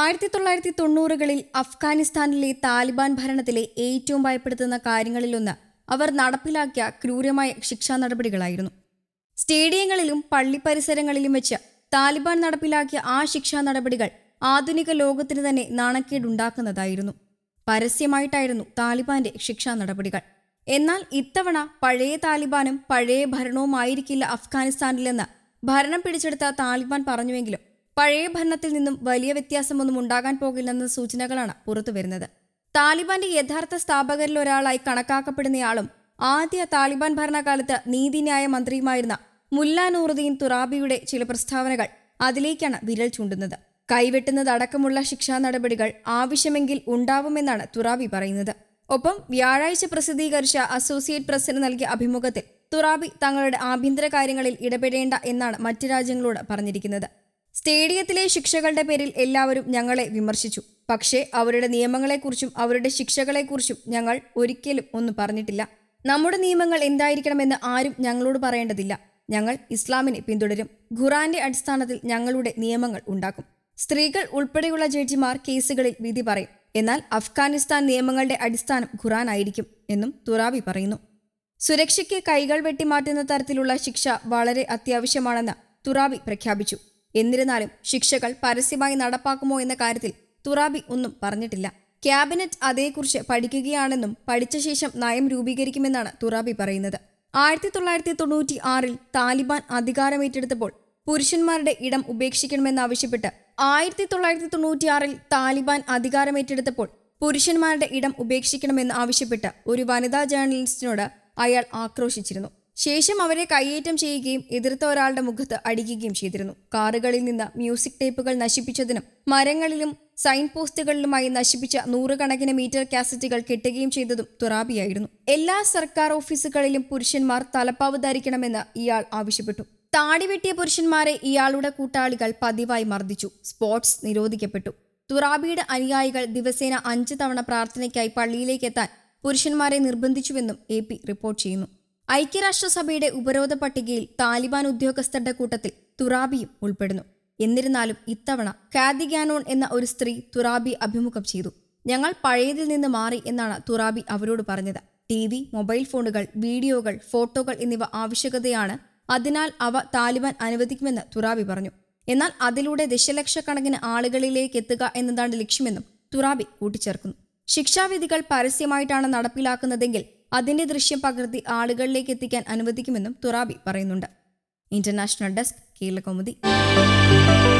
ആയിരത്തി തൊള്ളായിരത്തി തൊണ്ണൂറുകളിൽ അഫ്ഗാനിസ്ഥാനിലെ താലിബാൻ ഭരണത്തിലെ ഏറ്റവും ഭയപ്പെടുത്തുന്ന കാര്യങ്ങളിലൊന്ന് അവർ നടപ്പിലാക്കിയ ക്രൂരമായ ശിക്ഷാ നടപടികളായിരുന്നു സ്റ്റേഡിയങ്ങളിലും പള്ളി പരിസരങ്ങളിലും വെച്ച് താലിബാൻ നടപ്പിലാക്കിയ ആ ശിക്ഷാ നടപടികൾ ആധുനിക ലോകത്തിന് തന്നെ നാണക്കേടുണ്ടാക്കുന്നതായിരുന്നു പരസ്യമായിട്ടായിരുന്നു താലിബാന്റെ ശിക്ഷാ നടപടികൾ എന്നാൽ ഇത്തവണ പഴയ താലിബാനും പഴയ ഭരണവുമായിരിക്കില്ല അഫ്ഗാനിസ്ഥാനിലെന്ന് ഭരണം പിടിച്ചെടുത്ത താലിബാൻ പറഞ്ഞുവെങ്കിലും പഴയ ഭരണത്തിൽ നിന്നും വലിയ വ്യത്യാസമൊന്നും ഉണ്ടാകാൻ പോകില്ലെന്ന സൂചനകളാണ് പുറത്തുവരുന്നത് താലിബാന്റെ യഥാർത്ഥ സ്ഥാപകരിൽ ഒരാളായി കണക്കാക്കപ്പെടുന്നയാളും ആദ്യ താലിബാൻ ഭരണകാലത്ത് നീതിന്യായ മന്ത്രിയുമായിരുന്ന മുല്ല നൂറുദ്ദീൻ തുറാബിയുടെ ചില പ്രസ്താവനകൾ അതിലേക്കാണ് വിരൽ ചൂണ്ടുന്നത് കൈവെട്ടുന്നതടക്കമുള്ള ശിക്ഷാ നടപടികൾ ആവശ്യമെങ്കിൽ ഉണ്ടാവുമെന്നാണ് തുറാബി പറയുന്നത് ഒപ്പം വ്യാഴാഴ്ച പ്രസിദ്ധീകരിച്ച അസോസിയേറ്റ് പ്രസിന് നൽകിയ അഭിമുഖത്തിൽ തുറാബി തങ്ങളുടെ ആഭ്യന്തര കാര്യങ്ങളിൽ ഇടപെടേണ്ട എന്നാണ് മറ്റ് രാജ്യങ്ങളോട് പറഞ്ഞിരിക്കുന്നത് സ്റ്റേഡിയത്തിലെ ശിക്ഷകളുടെ പേരിൽ എല്ലാവരും ഞങ്ങളെ വിമർശിച്ചു പക്ഷേ അവരുടെ നിയമങ്ങളെക്കുറിച്ചും അവരുടെ ശിക്ഷകളെക്കുറിച്ചും ഞങ്ങൾ ഒരിക്കലും ഒന്നും പറഞ്ഞിട്ടില്ല നമ്മുടെ നിയമങ്ങൾ എന്തായിരിക്കണമെന്ന് ആരും ഞങ്ങളോട് പറയേണ്ടതില്ല ഞങ്ങൾ ഇസ്ലാമിനെ പിന്തുടരും ഖുറാന്റെ അടിസ്ഥാനത്തിൽ ഞങ്ങളുടെ നിയമങ്ങൾ ഉണ്ടാക്കും സ്ത്രീകൾ ഉൾപ്പെടെയുള്ള ജഡ്ജിമാർ കേസുകളിൽ വിധി പറയും എന്നാൽ അഫ്ഗാനിസ്ഥാൻ നിയമങ്ങളുടെ അടിസ്ഥാനം ഖുറാൻ ആയിരിക്കും എന്നും തുറാവി പറയുന്നു സുരക്ഷയ്ക്ക് കൈകൾ വെട്ടിമാറ്റുന്ന തരത്തിലുള്ള ശിക്ഷ വളരെ അത്യാവശ്യമാണെന്ന് തുറാവി പ്രഖ്യാപിച്ചു എന്നിരുന്നാലും ശിക്ഷകൾ പരസ്യമായി നടപ്പാക്കുമോ എന്ന കാര്യത്തിൽ തുറാബി ഒന്നും പറഞ്ഞിട്ടില്ല ക്യാബിനറ്റ് അതേക്കുറിച്ച് പഠിക്കുകയാണെന്നും പഠിച്ച ശേഷം നയം രൂപീകരിക്കുമെന്നാണ് തുറാബി പറയുന്നത് ആയിരത്തി തൊള്ളായിരത്തി തൊണ്ണൂറ്റി ആറിൽ താലിബാൻ അധികാരമേറ്റെടുത്തപ്പോൾ പുരുഷന്മാരുടെ ഇടം ഉപേക്ഷിക്കണമെന്നാവശ്യപ്പെട്ട് ആയിരത്തി തൊള്ളായിരത്തി തൊണ്ണൂറ്റിയാറിൽ താലിബാൻ അധികാരമേറ്റെടുത്തപ്പോൾ പുരുഷന്മാരുടെ ഇടം ഉപേക്ഷിക്കണമെന്ന് ആവശ്യപ്പെട്ട് ഒരു വനിതാ ജേർണലിസ്റ്റിനോട് അയാൾ ആക്രോശിച്ചിരുന്നു ശേഷം അവരെ കയ്യേറ്റം ചെയ്യുകയും എതിർത്ത ഒരാളുടെ മുഖത്ത് അടിക്കുകയും ചെയ്തിരുന്നു കാറുകളിൽ നിന്ന് മ്യൂസിക് ടേപ്പുകൾ നശിപ്പിച്ചതിനും മരങ്ങളിലും സൈൻ പോസ്റ്റുകളിലുമായി നശിപ്പിച്ച നൂറുകണക്കിന് മീറ്റർ കാസറ്റുകൾ കെട്ടുകയും ചെയ്തതും തുറാബിയായിരുന്നു എല്ലാ സർക്കാർ ഓഫീസുകളിലും പുരുഷന്മാർ തലപ്പാവ് ധരിക്കണമെന്ന് ഇയാൾ ആവശ്യപ്പെട്ടു താടിവെട്ടിയ പുരുഷന്മാരെ ഇയാളുടെ കൂട്ടാളികൾ പതിവായി മർദ്ദിച്ചു സ്പോർട്സ് നിരോധിക്കപ്പെട്ടു തുറാബിയുടെ അനുയായികൾ ദിവസേന അഞ്ച് തവണ പ്രാർത്ഥനയ്ക്കായി പള്ളിയിലേക്ക് എത്താൻ പുരുഷന്മാരെ നിർബന്ധിച്ചുവെന്നും എ പി റിപ്പോർട്ട് ചെയ്യുന്നു ഐക്യരാഷ്ട്രസഭയുടെ ഉപരോധ പട്ടികയിൽ താലിബാൻ ഉദ്യോഗസ്ഥരുടെ കൂട്ടത്തിൽ തുറാബിയും ഉൾപ്പെടുന്നു എന്നിരുന്നാലും ഇത്തവണ കാദി ഗാനോൺ എന്ന ഒരു സ്ത്രീ തുറാബി അഭിമുഖം ചെയ്തു ഞങ്ങൾ പഴയതിൽ നിന്ന് മാറി എന്നാണ് തുറാബി അവരോട് പറഞ്ഞത് ടി വി മൊബൈൽ ഫോണുകൾ വീഡിയോകൾ ഫോട്ടോകൾ എന്നിവ ആവശ്യകതയാണ് അതിനാൽ അവ താലിബാൻ അനുവദിക്കുമെന്ന് തുറാബി പറഞ്ഞു എന്നാൽ അതിലൂടെ ദശലക്ഷക്കണക്കിന് ആളുകളിലേക്ക് എത്തുക എന്നതാണ് ലക്ഷ്യമെന്നും തുറാബി കൂട്ടിച്ചേർക്കുന്നു ശിക്ഷാവിധികൾ പരസ്യമായിട്ടാണ് നടപ്പിലാക്കുന്നതെങ്കിൽ അതിന്റെ ദൃശ്യം പകർത്തി ആളുകളിലേക്ക് എത്തിക്കാൻ അനുവദിക്കുമെന്നും തുറാബി പറയുന്നുണ്ട് ഇന്റർനാഷണൽ ഡെസ്ക് കേരള